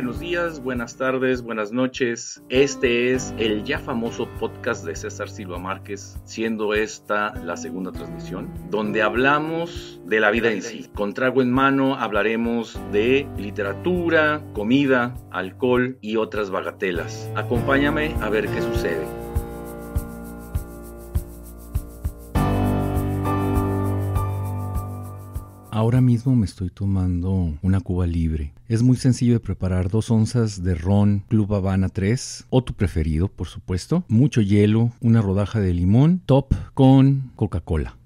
buenos días, buenas tardes, buenas noches. Este es el ya famoso podcast de César Silva Márquez, siendo esta la segunda transmisión, donde hablamos de la vida en sí. Con trago en mano hablaremos de literatura, comida, alcohol y otras bagatelas. Acompáñame a ver qué sucede. Ahora mismo me estoy tomando una cuba libre. Es muy sencillo de preparar dos onzas de ron Club Habana 3 o tu preferido, por supuesto. Mucho hielo, una rodaja de limón, top con Coca-Cola.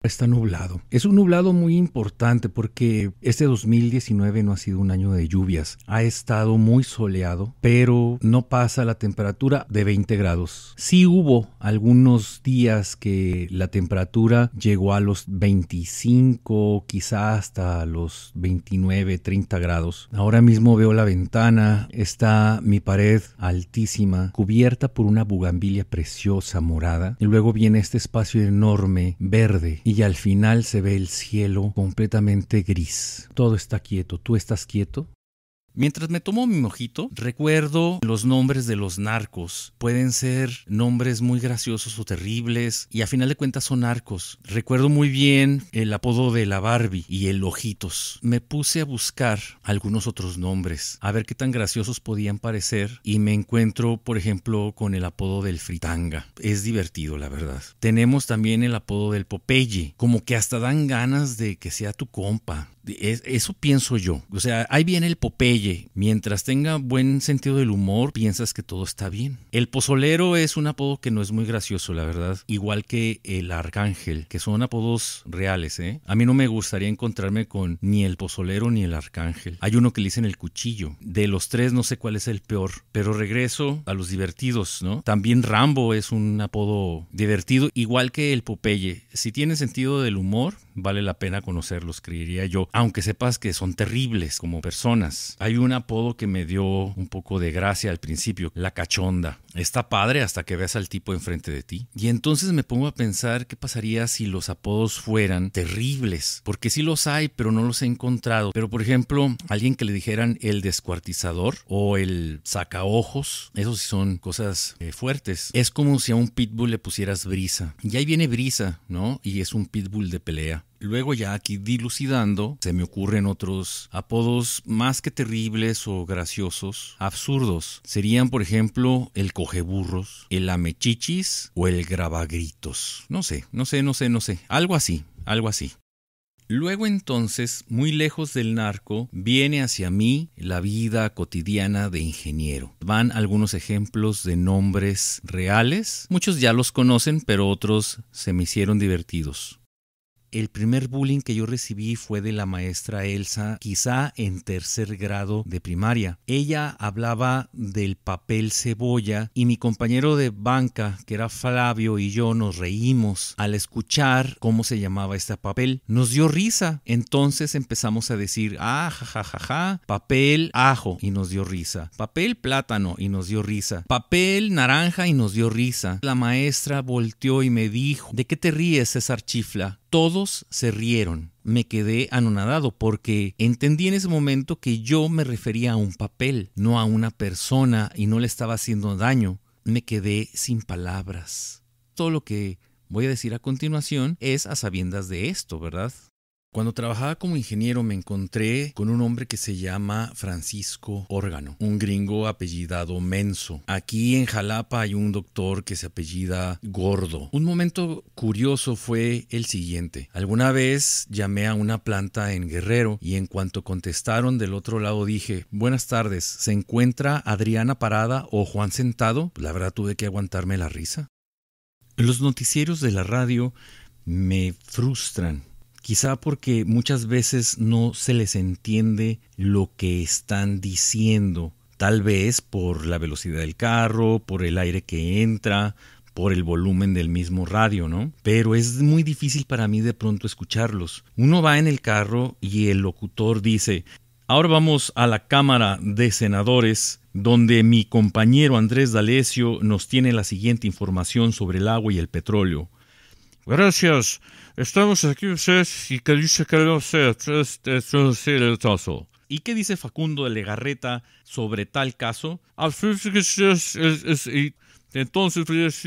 Está nublado. Es un nublado muy importante porque este 2019 no ha sido un año de lluvias. Ha estado muy soleado, pero no pasa la temperatura de 20 grados. Sí hubo algunos días que la temperatura llegó a los 25, quizá hasta los 29, 30 grados. Ahora mismo veo la ventana, está mi pared altísima, cubierta por una bugambilia preciosa morada. Y luego viene este espacio enorme, verde y al final se ve el cielo completamente gris. Todo está quieto, tú estás quieto Mientras me tomo mi mojito, recuerdo los nombres de los narcos. Pueden ser nombres muy graciosos o terribles y a final de cuentas son narcos. Recuerdo muy bien el apodo de la Barbie y el ojitos. Me puse a buscar algunos otros nombres, a ver qué tan graciosos podían parecer y me encuentro, por ejemplo, con el apodo del fritanga. Es divertido, la verdad. Tenemos también el apodo del Popeye, como que hasta dan ganas de que sea tu compa eso pienso yo. O sea, ahí viene el Popeye. Mientras tenga buen sentido del humor, piensas que todo está bien. El pozolero es un apodo que no es muy gracioso, la verdad. Igual que el arcángel, que son apodos reales, ¿eh? A mí no me gustaría encontrarme con ni el pozolero ni el arcángel. Hay uno que le dicen el cuchillo. De los tres no sé cuál es el peor. Pero regreso a los divertidos, ¿no? También Rambo es un apodo divertido, igual que el Popeye si tienes sentido del humor, vale la pena conocerlos, creería yo, aunque sepas que son terribles como personas. Hay un apodo que me dio un poco de gracia al principio, la cachonda. Está padre hasta que veas al tipo enfrente de ti. Y entonces me pongo a pensar qué pasaría si los apodos fueran terribles, porque sí los hay, pero no los he encontrado. Pero por ejemplo, alguien que le dijeran el descuartizador o el sacaojos, esos sí son cosas eh, fuertes. Es como si a un pitbull le pusieras brisa. Y ahí viene brisa, ¿no? Y es un pitbull de pelea. Luego ya aquí dilucidando, se me ocurren otros apodos más que terribles o graciosos, absurdos. Serían, por ejemplo, el cojeburros el amechichis o el grabagritos. No sé, no sé, no sé, no sé. Algo así, algo así. Luego entonces, muy lejos del narco, viene hacia mí la vida cotidiana de ingeniero. Van algunos ejemplos de nombres reales, muchos ya los conocen, pero otros se me hicieron divertidos. El primer bullying que yo recibí fue de la maestra Elsa, quizá en tercer grado de primaria. Ella hablaba del papel cebolla y mi compañero de banca, que era Flavio, y yo nos reímos al escuchar cómo se llamaba este papel. Nos dio risa. Entonces empezamos a decir, ah, ja, ja, ja, papel ajo y nos dio risa. Papel plátano y nos dio risa. Papel naranja y nos dio risa. La maestra volteó y me dijo, ¿de qué te ríes, César Chifla? Todos se rieron. Me quedé anonadado porque entendí en ese momento que yo me refería a un papel, no a una persona y no le estaba haciendo daño. Me quedé sin palabras. Todo lo que voy a decir a continuación es a sabiendas de esto, ¿verdad? Cuando trabajaba como ingeniero me encontré con un hombre que se llama Francisco Órgano, un gringo apellidado Menso. Aquí en Jalapa hay un doctor que se apellida Gordo. Un momento curioso fue el siguiente. Alguna vez llamé a una planta en Guerrero y en cuanto contestaron del otro lado dije, buenas tardes, ¿se encuentra Adriana Parada o Juan Sentado? Pues, la verdad tuve que aguantarme la risa. Los noticieros de la radio me frustran quizá porque muchas veces no se les entiende lo que están diciendo, tal vez por la velocidad del carro, por el aire que entra, por el volumen del mismo radio, ¿no? Pero es muy difícil para mí de pronto escucharlos. Uno va en el carro y el locutor dice, ahora vamos a la Cámara de Senadores, donde mi compañero Andrés D'Alessio nos tiene la siguiente información sobre el agua y el petróleo. Gracias. Estamos aquí ustedes y que dice que no sé, el caso. ¿Y qué dice Facundo de Legarreta sobre tal caso? Entonces,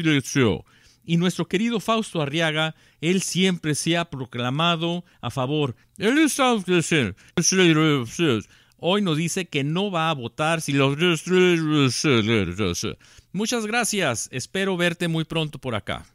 y nuestro querido Fausto Arriaga, él siempre se ha proclamado a favor. Hoy nos dice que no va a votar si los... Muchas gracias, espero verte muy pronto por acá.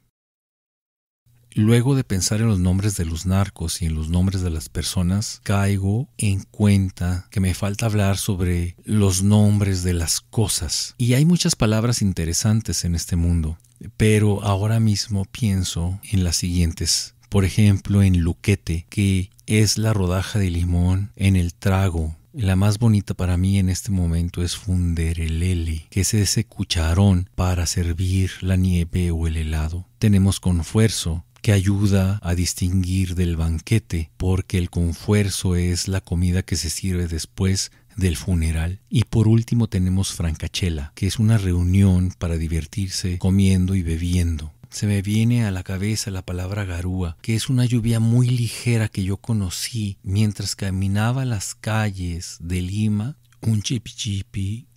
Luego de pensar en los nombres de los narcos y en los nombres de las personas, caigo en cuenta que me falta hablar sobre los nombres de las cosas. Y hay muchas palabras interesantes en este mundo, pero ahora mismo pienso en las siguientes. Por ejemplo, en luquete, que es la rodaja de limón en el trago la más bonita para mí en este momento es funderelele, que es ese cucharón para servir la nieve o el helado. Tenemos con confuerzo, que ayuda a distinguir del banquete, porque el confuerzo es la comida que se sirve después del funeral. Y por último tenemos francachela, que es una reunión para divertirse comiendo y bebiendo. Se me viene a la cabeza la palabra garúa, que es una lluvia muy ligera que yo conocí mientras caminaba las calles de Lima un chip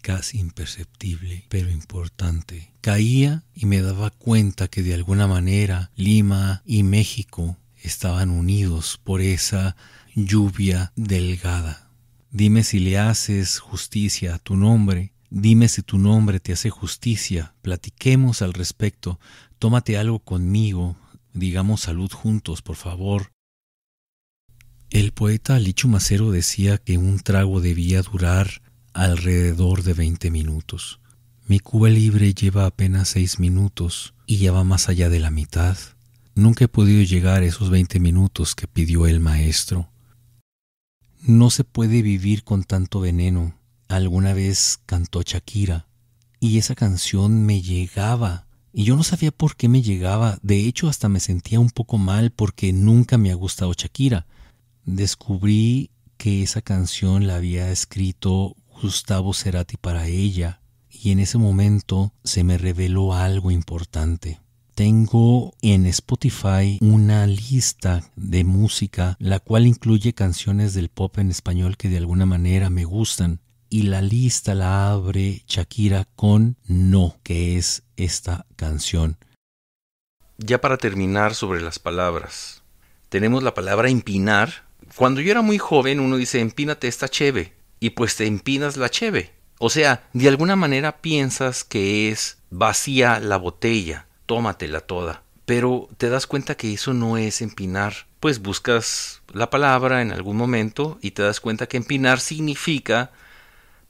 casi imperceptible, pero importante. Caía y me daba cuenta que de alguna manera Lima y México estaban unidos por esa lluvia delgada. Dime si le haces justicia a tu nombre, dime si tu nombre te hace justicia, platiquemos al respecto, tómate algo conmigo, digamos salud juntos, por favor, el poeta lichumacero Macero decía que un trago debía durar alrededor de 20 minutos. Mi cuba libre lleva apenas 6 minutos y ya va más allá de la mitad. Nunca he podido llegar a esos 20 minutos que pidió el maestro. No se puede vivir con tanto veneno. Alguna vez cantó Shakira y esa canción me llegaba y yo no sabía por qué me llegaba. De hecho, hasta me sentía un poco mal porque nunca me ha gustado Shakira descubrí que esa canción la había escrito Gustavo Cerati para ella y en ese momento se me reveló algo importante. Tengo en Spotify una lista de música, la cual incluye canciones del pop en español que de alguna manera me gustan. Y la lista la abre Shakira con No, que es esta canción. Ya para terminar sobre las palabras, tenemos la palabra impinar, cuando yo era muy joven, uno dice, empínate esta cheve, y pues te empinas la cheve. O sea, de alguna manera piensas que es vacía la botella, tómatela toda. Pero te das cuenta que eso no es empinar. Pues buscas la palabra en algún momento y te das cuenta que empinar significa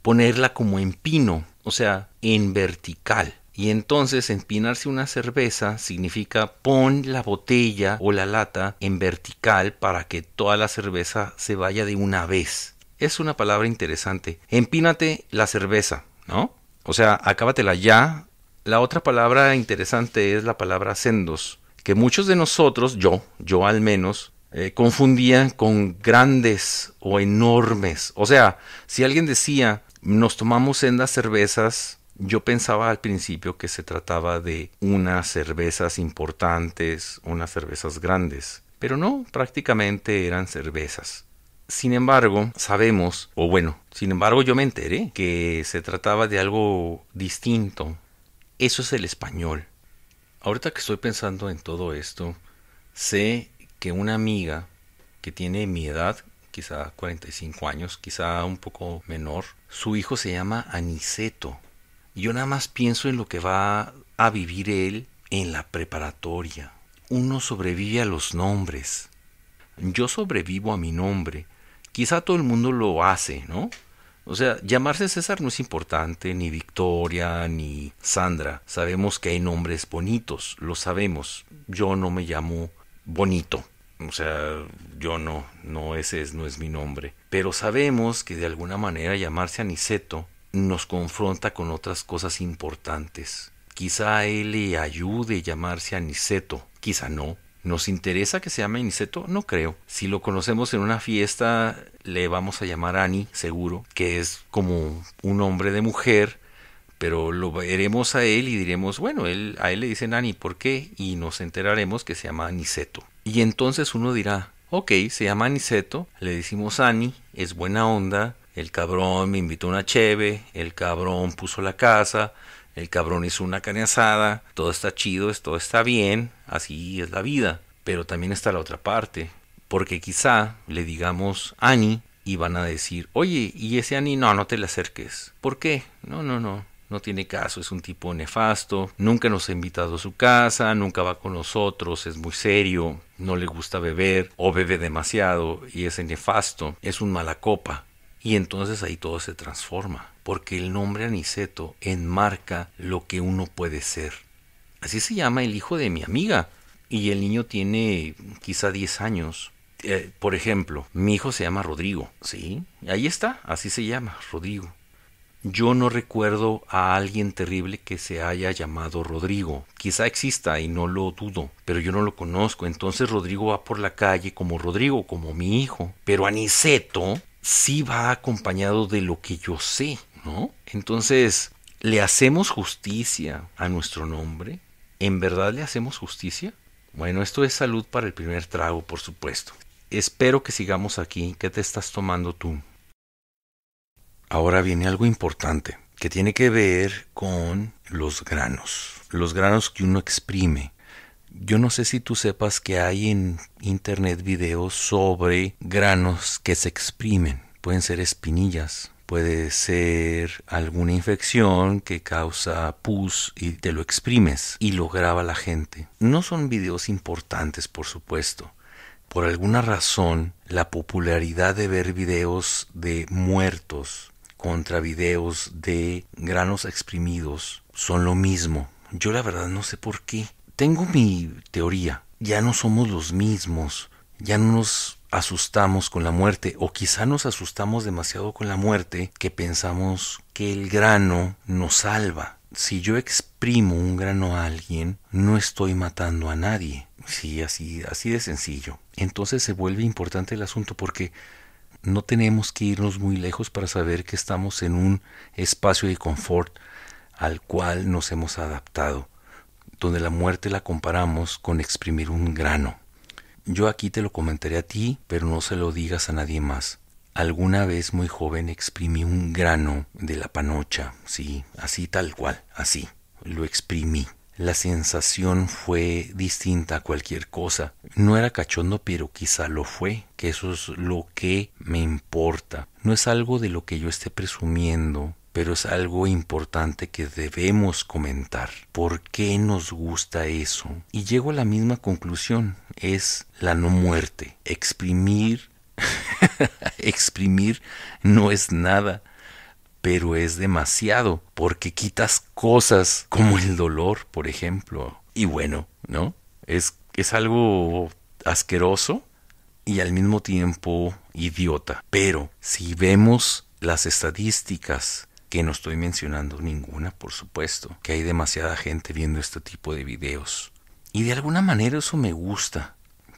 ponerla como empino, o sea, en vertical. Y entonces empinarse una cerveza significa pon la botella o la lata en vertical para que toda la cerveza se vaya de una vez. Es una palabra interesante. Empínate la cerveza, ¿no? O sea, acábatela ya. La otra palabra interesante es la palabra sendos, que muchos de nosotros, yo, yo al menos, eh, confundía con grandes o enormes. O sea, si alguien decía, nos tomamos sendas cervezas, yo pensaba al principio que se trataba de unas cervezas importantes, unas cervezas grandes, pero no, prácticamente eran cervezas. Sin embargo, sabemos, o bueno, sin embargo yo me enteré que se trataba de algo distinto. Eso es el español. Ahorita que estoy pensando en todo esto, sé que una amiga que tiene mi edad, quizá 45 años, quizá un poco menor, su hijo se llama Aniceto. Yo nada más pienso en lo que va a vivir él en la preparatoria. Uno sobrevive a los nombres. Yo sobrevivo a mi nombre. Quizá todo el mundo lo hace, ¿no? O sea, llamarse César no es importante, ni Victoria, ni Sandra. Sabemos que hay nombres bonitos, lo sabemos. Yo no me llamo bonito. O sea, yo no, no ese no es mi nombre. Pero sabemos que de alguna manera llamarse Aniceto nos confronta con otras cosas importantes. Quizá a él le ayude a llamarse Aniceto, quizá no. ¿Nos interesa que se llame Aniceto? No creo. Si lo conocemos en una fiesta, le vamos a llamar Ani, seguro, que es como un hombre de mujer, pero lo veremos a él y diremos, bueno, él, a él le dicen Ani, ¿por qué? Y nos enteraremos que se llama Aniceto. Y entonces uno dirá, ok, se llama Aniceto, le decimos Ani, es buena onda, el cabrón me invitó una cheve, el cabrón puso la casa, el cabrón hizo una carne todo está chido, todo está bien, así es la vida. Pero también está la otra parte, porque quizá le digamos Ani y van a decir, oye, y ese Ani, no, no te le acerques. ¿Por qué? No, no, no. No tiene caso, es un tipo nefasto, nunca nos ha invitado a su casa, nunca va con nosotros, es muy serio, no le gusta beber o bebe demasiado y es nefasto, es un mala copa. Y entonces ahí todo se transforma, porque el nombre Aniceto enmarca lo que uno puede ser. Así se llama el hijo de mi amiga, y el niño tiene quizá 10 años. Eh, por ejemplo, mi hijo se llama Rodrigo, ¿sí? Ahí está, así se llama, Rodrigo. Yo no recuerdo a alguien terrible que se haya llamado Rodrigo. Quizá exista y no lo dudo, pero yo no lo conozco. Entonces Rodrigo va por la calle como Rodrigo, como mi hijo. Pero Aniceto sí va acompañado de lo que yo sé, ¿no? Entonces, ¿le hacemos justicia a nuestro nombre? ¿En verdad le hacemos justicia? Bueno, esto es salud para el primer trago, por supuesto. Espero que sigamos aquí. ¿Qué te estás tomando tú? Ahora viene algo importante que tiene que ver con los granos. Los granos que uno exprime. Yo no sé si tú sepas que hay en internet videos sobre granos que se exprimen. Pueden ser espinillas, puede ser alguna infección que causa pus y te lo exprimes y lo graba la gente. No son videos importantes, por supuesto. Por alguna razón, la popularidad de ver videos de muertos contra videos de granos exprimidos son lo mismo. Yo la verdad no sé por qué. Tengo mi teoría. Ya no somos los mismos. Ya no nos asustamos con la muerte o quizá nos asustamos demasiado con la muerte que pensamos que el grano nos salva. Si yo exprimo un grano a alguien, no estoy matando a nadie. Sí, así, así de sencillo. Entonces se vuelve importante el asunto porque no tenemos que irnos muy lejos para saber que estamos en un espacio de confort al cual nos hemos adaptado donde la muerte la comparamos con exprimir un grano. Yo aquí te lo comentaré a ti, pero no se lo digas a nadie más. Alguna vez muy joven exprimí un grano de la panocha, sí, así tal cual, así, lo exprimí. La sensación fue distinta a cualquier cosa. No era cachondo, pero quizá lo fue, que eso es lo que me importa. No es algo de lo que yo esté presumiendo, pero es algo importante que debemos comentar. ¿Por qué nos gusta eso? Y llego a la misma conclusión, es la no muerte. Exprimir, exprimir no es nada pero es demasiado, porque quitas cosas como el dolor, por ejemplo. Y bueno, ¿no? Es, es algo asqueroso y al mismo tiempo idiota. Pero si vemos las estadísticas que no estoy mencionando ninguna, por supuesto, que hay demasiada gente viendo este tipo de videos. Y de alguna manera eso me gusta,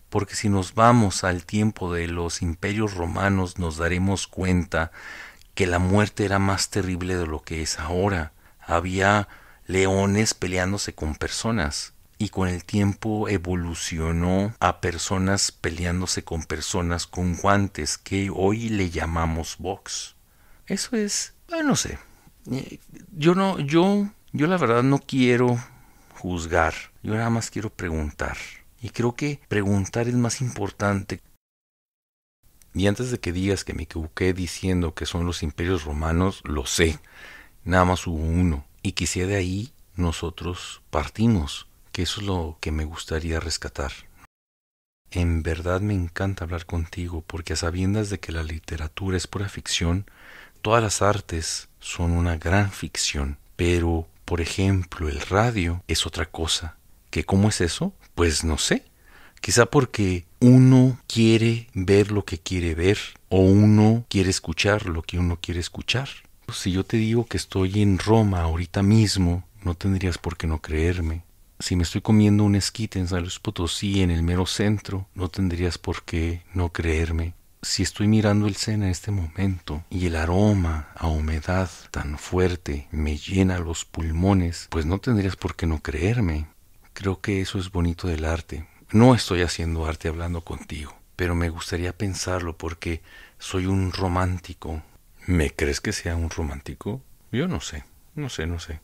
porque si nos vamos al tiempo de los imperios romanos nos daremos cuenta que la muerte era más terrible de lo que es ahora. Había leones peleándose con personas y con el tiempo evolucionó a personas peleándose con personas con guantes que hoy le llamamos box. Eso es Ah, no sé. Eh, yo no, yo, yo la verdad no quiero juzgar. Yo nada más quiero preguntar. Y creo que preguntar es más importante. Y antes de que digas que me equivoqué diciendo que son los imperios romanos, lo sé. Nada más hubo uno. Y quisiera de ahí nosotros partimos. Que eso es lo que me gustaría rescatar. En verdad me encanta hablar contigo porque a sabiendas de que la literatura es pura ficción, Todas las artes son una gran ficción, pero, por ejemplo, el radio es otra cosa. ¿Qué cómo es eso? Pues no sé. Quizá porque uno quiere ver lo que quiere ver o uno quiere escuchar lo que uno quiere escuchar. Pues si yo te digo que estoy en Roma ahorita mismo, no tendrías por qué no creerme. Si me estoy comiendo un esquite en San Luis Potosí, en el mero centro, no tendrías por qué no creerme si estoy mirando el Sena en este momento y el aroma a humedad tan fuerte me llena los pulmones, pues no tendrías por qué no creerme. Creo que eso es bonito del arte. No estoy haciendo arte hablando contigo, pero me gustaría pensarlo porque soy un romántico. ¿Me crees que sea un romántico? Yo no sé, no sé, no sé.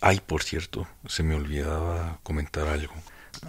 Ay, por cierto, se me olvidaba comentar algo.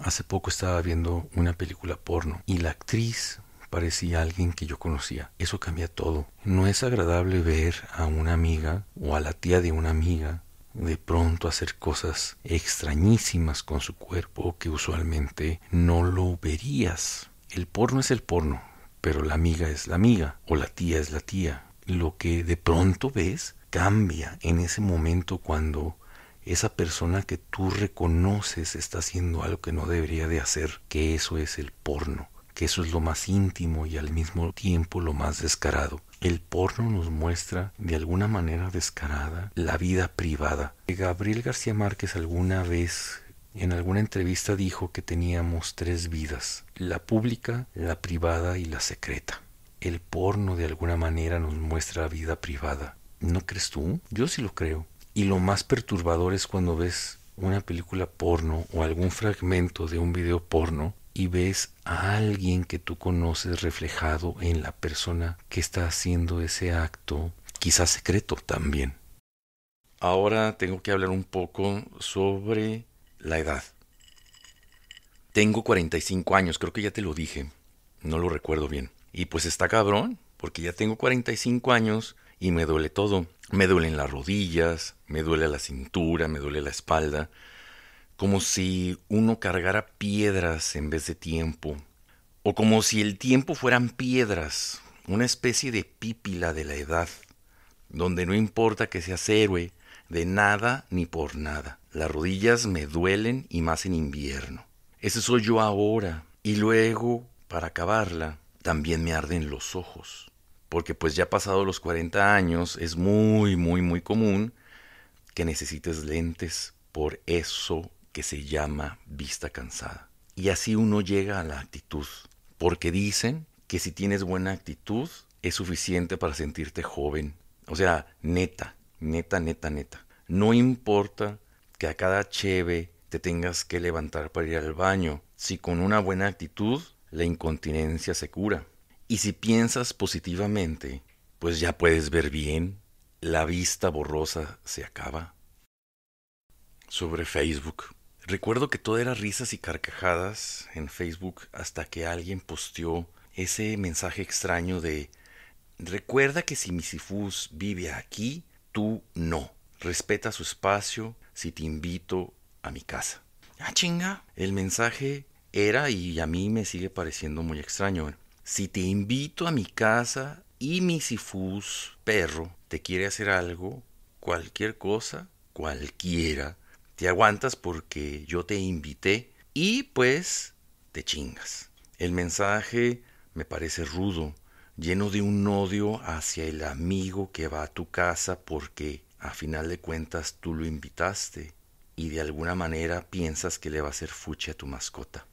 Hace poco estaba viendo una película porno y la actriz parecía alguien que yo conocía. Eso cambia todo. No es agradable ver a una amiga o a la tía de una amiga de pronto hacer cosas extrañísimas con su cuerpo que usualmente no lo verías. El porno es el porno, pero la amiga es la amiga o la tía es la tía. Lo que de pronto ves cambia en ese momento cuando esa persona que tú reconoces está haciendo algo que no debería de hacer, que eso es el porno que eso es lo más íntimo y al mismo tiempo lo más descarado. El porno nos muestra de alguna manera descarada la vida privada. Gabriel García Márquez alguna vez en alguna entrevista dijo que teníamos tres vidas, la pública, la privada y la secreta. El porno de alguna manera nos muestra la vida privada. ¿No crees tú? Yo sí lo creo. Y lo más perturbador es cuando ves una película porno o algún fragmento de un video porno y ves a alguien que tú conoces reflejado en la persona que está haciendo ese acto, quizás secreto también. Ahora tengo que hablar un poco sobre la edad. Tengo 45 años, creo que ya te lo dije, no lo recuerdo bien. Y pues está cabrón, porque ya tengo 45 años y me duele todo. Me duelen las rodillas, me duele la cintura, me duele la espalda, como si uno cargara piedras en vez de tiempo, o como si el tiempo fueran piedras, una especie de pípila de la edad, donde no importa que seas héroe, de nada ni por nada. Las rodillas me duelen y más en invierno. Ese soy yo ahora, y luego, para acabarla, también me arden los ojos, porque pues ya pasado los 40 años es muy, muy, muy común que necesites lentes por eso que se llama vista cansada. Y así uno llega a la actitud, porque dicen que si tienes buena actitud es suficiente para sentirte joven. O sea, neta, neta, neta, neta. No importa que a cada cheve te tengas que levantar para ir al baño, si con una buena actitud la incontinencia se cura. Y si piensas positivamente, pues ya puedes ver bien, la vista borrosa se acaba. Sobre Facebook. Recuerdo que todo era risas y carcajadas en Facebook hasta que alguien posteó ese mensaje extraño de recuerda que si Misifus vive aquí, tú no. Respeta su espacio si te invito a mi casa. Ah, chinga. El mensaje era y a mí me sigue pareciendo muy extraño. Si te invito a mi casa y Misifus, perro, te quiere hacer algo, cualquier cosa, cualquiera, te aguantas porque yo te invité y pues te chingas. El mensaje me parece rudo, lleno de un odio hacia el amigo que va a tu casa porque a final de cuentas tú lo invitaste y de alguna manera piensas que le va a hacer fuche a tu mascota.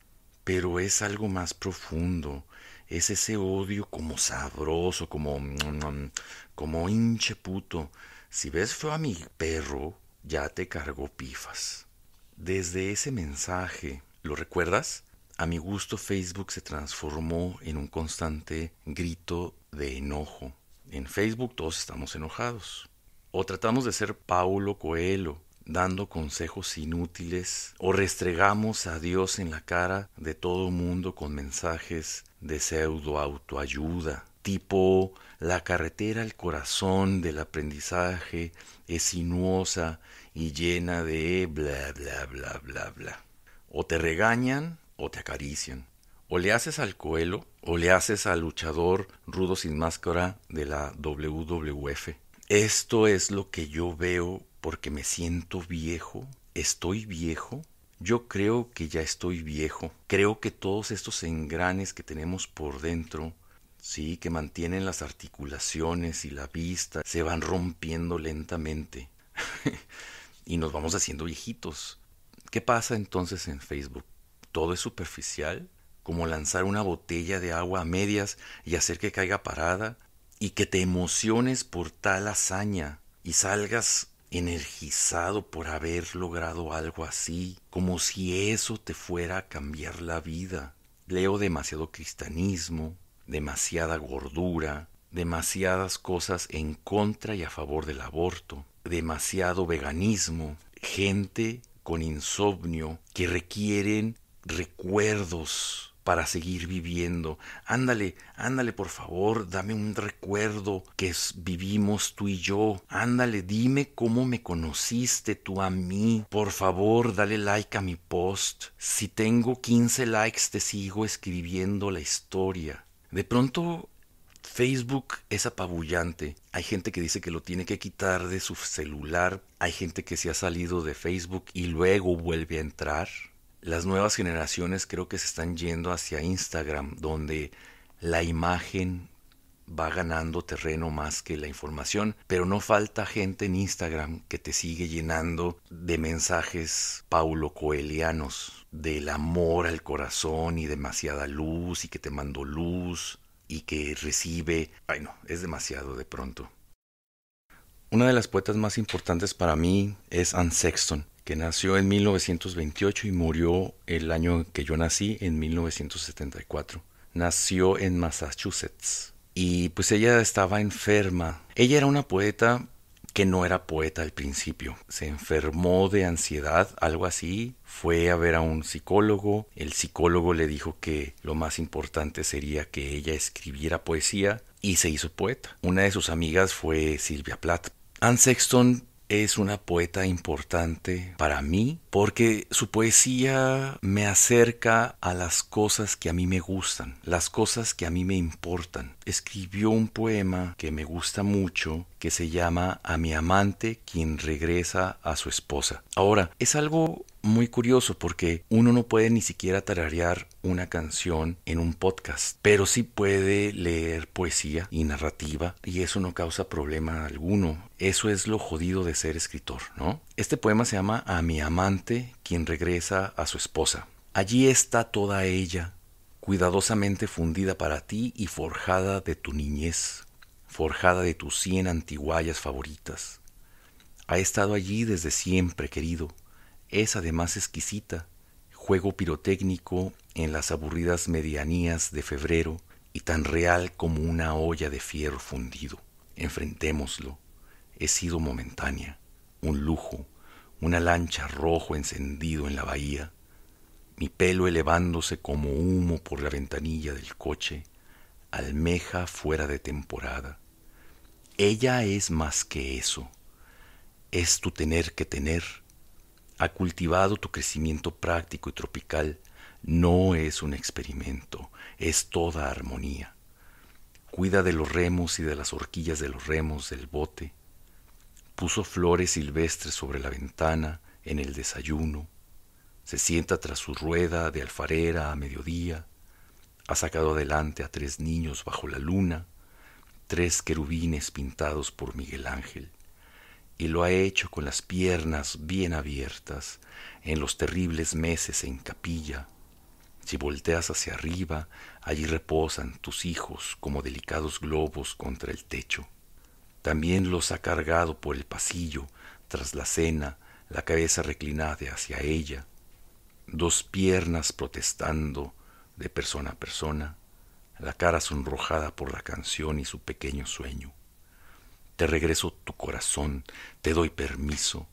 Pero es algo más profundo, es ese odio como sabroso, como mm, mm, como hinche puto. Si ves feo a mi perro, ya te cargó pifas. Desde ese mensaje, ¿lo recuerdas? A mi gusto Facebook se transformó en un constante grito de enojo. En Facebook todos estamos enojados. O tratamos de ser Paulo Coelho, dando consejos inútiles, o restregamos a Dios en la cara de todo mundo con mensajes de pseudo autoayuda tipo la carretera al corazón del aprendizaje es sinuosa y llena de bla bla bla bla bla. O te regañan o te acarician. O le haces al coelo o le haces al luchador rudo sin máscara de la WWF. Esto es lo que yo veo porque me siento viejo. Estoy viejo. Yo creo que ya estoy viejo. Creo que todos estos engranes que tenemos por dentro sí, que mantienen las articulaciones y la vista, se van rompiendo lentamente y nos vamos haciendo viejitos. ¿Qué pasa entonces en Facebook? ¿Todo es superficial? ¿Como lanzar una botella de agua a medias y hacer que caiga parada? Y que te emociones por tal hazaña y salgas energizado por haber logrado algo así, como si eso te fuera a cambiar la vida. Leo demasiado cristianismo, demasiada gordura, demasiadas cosas en contra y a favor del aborto, demasiado veganismo, gente con insomnio que requieren recuerdos para seguir viviendo. Ándale, ándale por favor, dame un recuerdo que vivimos tú y yo. Ándale, dime cómo me conociste tú a mí. Por favor, dale like a mi post. Si tengo 15 likes te sigo escribiendo la historia. De pronto Facebook es apabullante. Hay gente que dice que lo tiene que quitar de su celular. Hay gente que se ha salido de Facebook y luego vuelve a entrar. Las nuevas generaciones creo que se están yendo hacia Instagram, donde la imagen va ganando terreno más que la información, pero no falta gente en Instagram que te sigue llenando de mensajes paulo coelianos del amor al corazón y demasiada luz y que te mando luz y que recibe... Ay no, es demasiado de pronto. Una de las poetas más importantes para mí es Anne Sexton, que nació en 1928 y murió el año que yo nací, en 1974. Nació en Massachusetts. Y pues ella estaba enferma. Ella era una poeta que no era poeta al principio. Se enfermó de ansiedad, algo así. Fue a ver a un psicólogo. El psicólogo le dijo que lo más importante sería que ella escribiera poesía y se hizo poeta. Una de sus amigas fue Silvia Plath. Anne Sexton es una poeta importante para mí porque su poesía me acerca a las cosas que a mí me gustan, las cosas que a mí me importan escribió un poema que me gusta mucho que se llama A mi amante quien regresa a su esposa. Ahora, es algo muy curioso porque uno no puede ni siquiera tararear una canción en un podcast, pero sí puede leer poesía y narrativa y eso no causa problema alguno. Eso es lo jodido de ser escritor, ¿no? Este poema se llama A mi amante quien regresa a su esposa. Allí está toda ella cuidadosamente fundida para ti y forjada de tu niñez, forjada de tus cien antiguallas favoritas. Ha estado allí desde siempre, querido. Es además exquisita, juego pirotécnico en las aburridas medianías de febrero y tan real como una olla de fierro fundido. Enfrentémoslo. He sido momentánea, un lujo, una lancha rojo encendido en la bahía, mi pelo elevándose como humo por la ventanilla del coche, almeja fuera de temporada. Ella es más que eso. Es tu tener que tener. Ha cultivado tu crecimiento práctico y tropical. No es un experimento, es toda armonía. Cuida de los remos y de las horquillas de los remos del bote. Puso flores silvestres sobre la ventana, en el desayuno, se sienta tras su rueda de alfarera a mediodía. Ha sacado adelante a tres niños bajo la luna, tres querubines pintados por Miguel Ángel. Y lo ha hecho con las piernas bien abiertas en los terribles meses en capilla. Si volteas hacia arriba, allí reposan tus hijos como delicados globos contra el techo. También los ha cargado por el pasillo, tras la cena, la cabeza reclinada hacia ella, dos piernas protestando de persona a persona, la cara sonrojada por la canción y su pequeño sueño. Te regreso tu corazón, te doy permiso,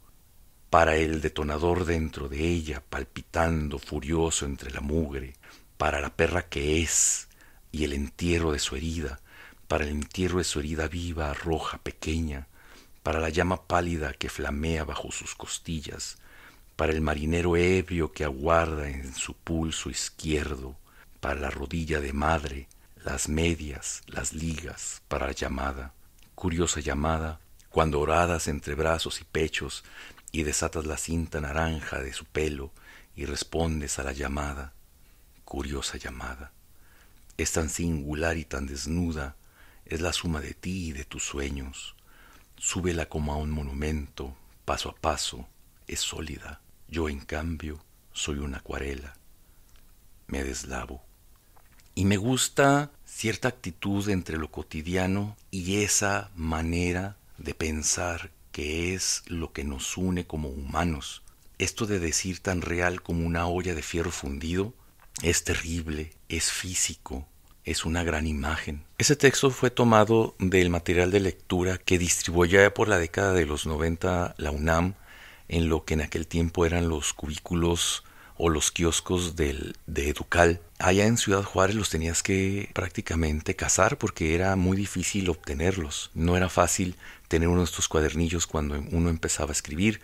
para el detonador dentro de ella, palpitando furioso entre la mugre, para la perra que es y el entierro de su herida, para el entierro de su herida viva, roja, pequeña, para la llama pálida que flamea bajo sus costillas, para el marinero ebrio que aguarda en su pulso izquierdo, para la rodilla de madre, las medias, las ligas, para la llamada, curiosa llamada, cuando oradas entre brazos y pechos y desatas la cinta naranja de su pelo y respondes a la llamada, curiosa llamada. Es tan singular y tan desnuda, es la suma de ti y de tus sueños. Súbela como a un monumento, paso a paso, es sólida. Yo, en cambio, soy una acuarela. Me deslavo. Y me gusta cierta actitud entre lo cotidiano y esa manera de pensar que es lo que nos une como humanos. Esto de decir tan real como una olla de fierro fundido es terrible, es físico, es una gran imagen. Ese texto fue tomado del material de lectura que distribuía por la década de los 90 la UNAM en lo que en aquel tiempo eran los cubículos o los kioscos del, de Educal. Allá en Ciudad Juárez los tenías que prácticamente cazar porque era muy difícil obtenerlos. No era fácil tener uno de estos cuadernillos cuando uno empezaba a escribir.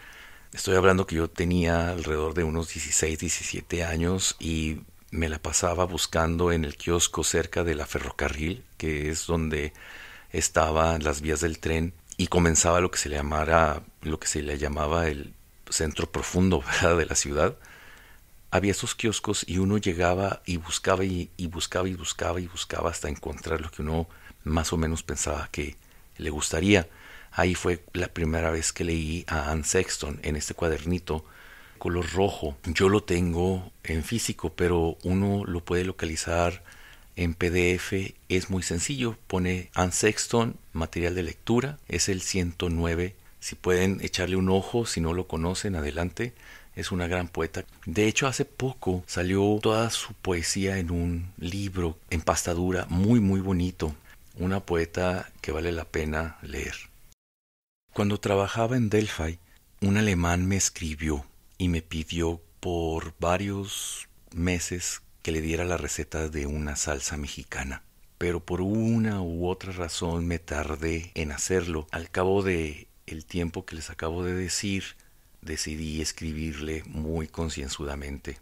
Estoy hablando que yo tenía alrededor de unos 16, 17 años y me la pasaba buscando en el kiosco cerca de la ferrocarril, que es donde estaban las vías del tren, y comenzaba lo que se le llamara, lo que se le llamaba el centro profundo de la ciudad. Había esos kioscos y uno llegaba y buscaba y, y, buscaba y buscaba y buscaba hasta encontrar lo que uno más o menos pensaba que le gustaría. Ahí fue la primera vez que leí a Anne Sexton en este cuadernito color rojo. Yo lo tengo en físico, pero uno lo puede localizar en PDF es muy sencillo. Pone Anne Sexton, material de lectura, es el 109. Si pueden echarle un ojo, si no lo conocen, adelante. Es una gran poeta. De hecho, hace poco salió toda su poesía en un libro en pastadura muy, muy bonito. Una poeta que vale la pena leer. Cuando trabajaba en Delphi, un alemán me escribió y me pidió por varios meses que le diera la receta de una salsa mexicana. Pero por una u otra razón me tardé en hacerlo. Al cabo de el tiempo que les acabo de decir, decidí escribirle muy concienzudamente.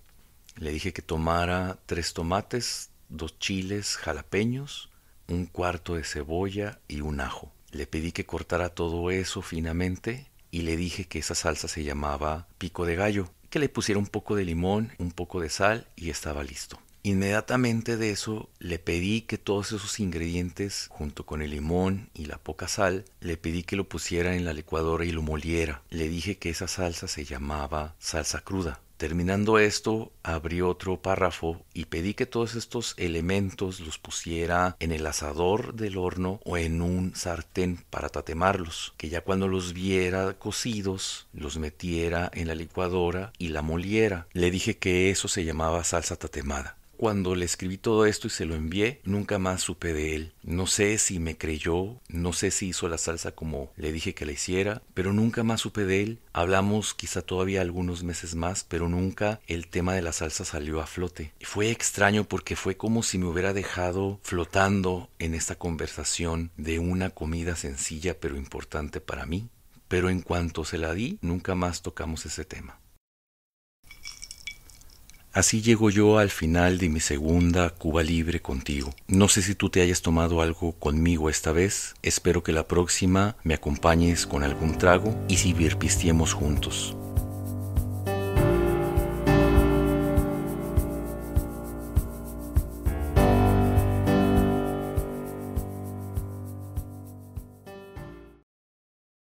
Le dije que tomara tres tomates, dos chiles jalapeños, un cuarto de cebolla y un ajo. Le pedí que cortara todo eso finamente y le dije que esa salsa se llamaba pico de gallo que le pusiera un poco de limón, un poco de sal y estaba listo. Inmediatamente de eso le pedí que todos esos ingredientes, junto con el limón y la poca sal, le pedí que lo pusiera en la licuadora y lo moliera. Le dije que esa salsa se llamaba salsa cruda. Terminando esto, abrí otro párrafo y pedí que todos estos elementos los pusiera en el asador del horno o en un sartén para tatemarlos, que ya cuando los viera cocidos los metiera en la licuadora y la moliera. Le dije que eso se llamaba salsa tatemada cuando le escribí todo esto y se lo envié, nunca más supe de él. No sé si me creyó, no sé si hizo la salsa como le dije que la hiciera, pero nunca más supe de él. Hablamos quizá todavía algunos meses más, pero nunca el tema de la salsa salió a flote. Fue extraño porque fue como si me hubiera dejado flotando en esta conversación de una comida sencilla pero importante para mí. Pero en cuanto se la di, nunca más tocamos ese tema. Así llego yo al final de mi segunda Cuba Libre contigo. No sé si tú te hayas tomado algo conmigo esta vez, espero que la próxima me acompañes con algún trago y si virpistiemos juntos.